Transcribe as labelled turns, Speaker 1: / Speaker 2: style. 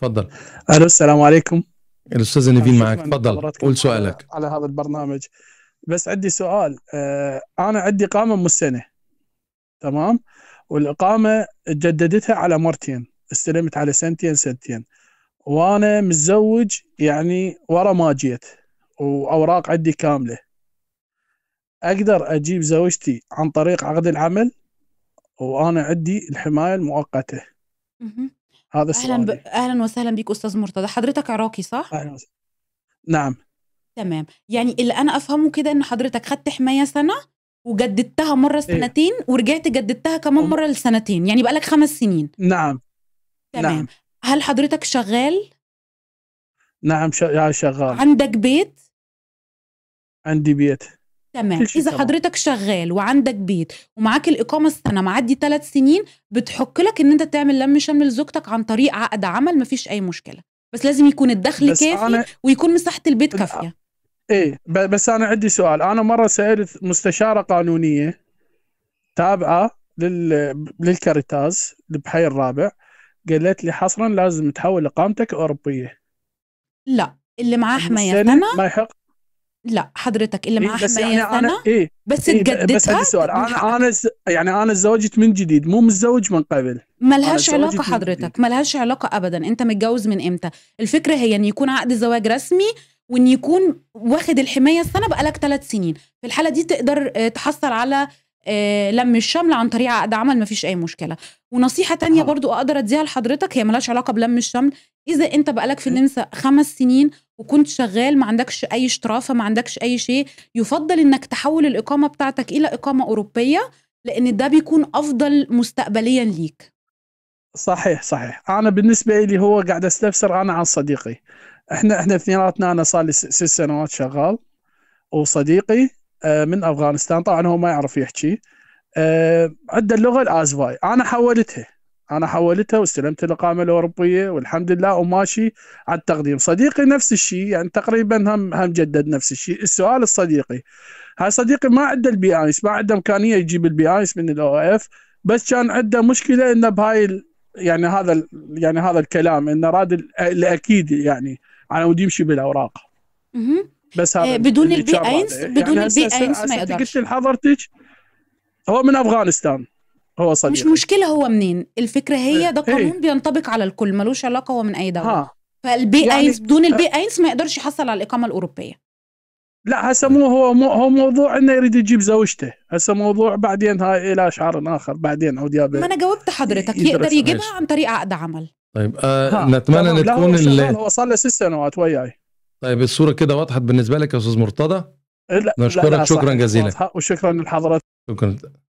Speaker 1: تفضل الو السلام عليكم الاستاذ نبيل معك تفضل قول سؤالك على هذا البرنامج بس عندي سؤال آه، انا عندي اقامه من السنه تمام والاقامه جددتها على مرتين استلمت على سنتين سنتين وانا متزوج يعني ورا ما جيت واوراق عندي كامله اقدر اجيب زوجتي عن طريق عقد العمل وانا عندي الحمايه المؤقته هذا السؤال اهلا ب...
Speaker 2: اهلا وسهلا بك استاذ مرتضى حضرتك عراقي صح اهلا وسهلا نعم تمام يعني اللي انا افهمه كده ان حضرتك خدت حمايه سنه وجددتها مره إيه. سنتين إيه؟ ورجعت جددتها كمان مره لسنتين يعني بقالك خمس سنين نعم تمام نعم. هل حضرتك شغال
Speaker 1: نعم يعني شغال عندك بيت عندي بيت
Speaker 2: تمام اذا طبعا. حضرتك شغال وعندك بيت ومعاك الاقامه السنه معدي ثلاث سنين بتحك لك ان انت تعمل لم شمل لزوجتك عن طريق عقد عمل مفيش اي مشكله بس لازم يكون الدخل كافي أنا... ويكون مساحه البيت كافيه
Speaker 1: ايه بس انا عندي سؤال انا مره سالت مستشاره قانونيه تابعه لل... للكاريتاز بحي الرابع قالت لي حصرا لازم تحول اقامتك اوروبيه
Speaker 2: لا اللي معاه حمايه سنه ما يحق لا حضرتك اللي معاه بس يعني أنا إيه بس إيه تجددها بس هذا السؤال انا
Speaker 1: انا يعني انا تزوجت من جديد مو متزوج من قبل
Speaker 2: ملهاش علاقه حضرتك ملهاش علاقه ابدا انت متجوز من امتى الفكره هي ان يكون عقد زواج رسمي وان يكون واخد الحمايه السنه بقالك ثلاث سنين في الحاله دي تقدر آه، تحصل على آه، لم الشمل عن طريق عقد عمل مفيش اي مشكله ونصيحه تانية برضو اقدر اديها لحضرتك هي ملهاش علاقه بلم الشمل اذا انت بقالك في النمسا خمس سنين وكنت شغال ما عندكش اي اشترافه ما عندكش اي شيء يفضل انك تحول الاقامه بتاعتك الى اقامه اوروبيه لان ده بيكون افضل مستقبليا ليك
Speaker 1: صحيح صحيح انا بالنسبه لي هو قاعد استفسر انا عن صديقي احنا احنا اثنيناتنا انا صار لي ست سنوات شغال وصديقي آه، من افغانستان طبعا هو ما يعرف يحكي آه، عنده اللغه الازواي انا حولتها انا حولتها واستلمت الاقامه الاوروبيه والحمد لله وماشي على التقديم صديقي نفس الشيء يعني تقريبا هم هم جدد نفس الشيء السؤال الصديقي هاي صديقي ما عنده البي ايس ما عنده امكانيه يجيب البي ايس من الاو اف بس كان عنده مشكله انه بهاي يعني هذا يعني هذا الكلام انه راد الاكيد يعني على ودي يمشي بالاوراق بس هذا إيه، بدون البي ايس بدون يعني البي ايس ما يقدرش قلت لحضرتك هو من افغانستان هو صديقي مش
Speaker 2: مشكله هو منين الفكره هي إيه، ده قانون إيه. بينطبق على الكل ملوش علاقه هو من اي دوله آه. فالبي يعني اينس بدون البي آه. اينس ما يقدرش يحصل على الاقامه الاوروبيه
Speaker 1: لا هسه مو هو مو هو موضوع انه يريد يجيب زوجته هسه موضوع بعدين هاي الى شعار اخر بعدين عود ما انا
Speaker 2: جاوبت حضرتك إيه، يقدر يجيبها عن طريق عقد عمل طيب آه نتمنى ان تكون هو صار له ست سنوات وياي طيب الصوره كده وضحت بالنسبه لك يا استاذ مرتضى
Speaker 1: لا نشكرك لا لا شكرا جزيلا وشكرا لحضرتك
Speaker 2: شكرا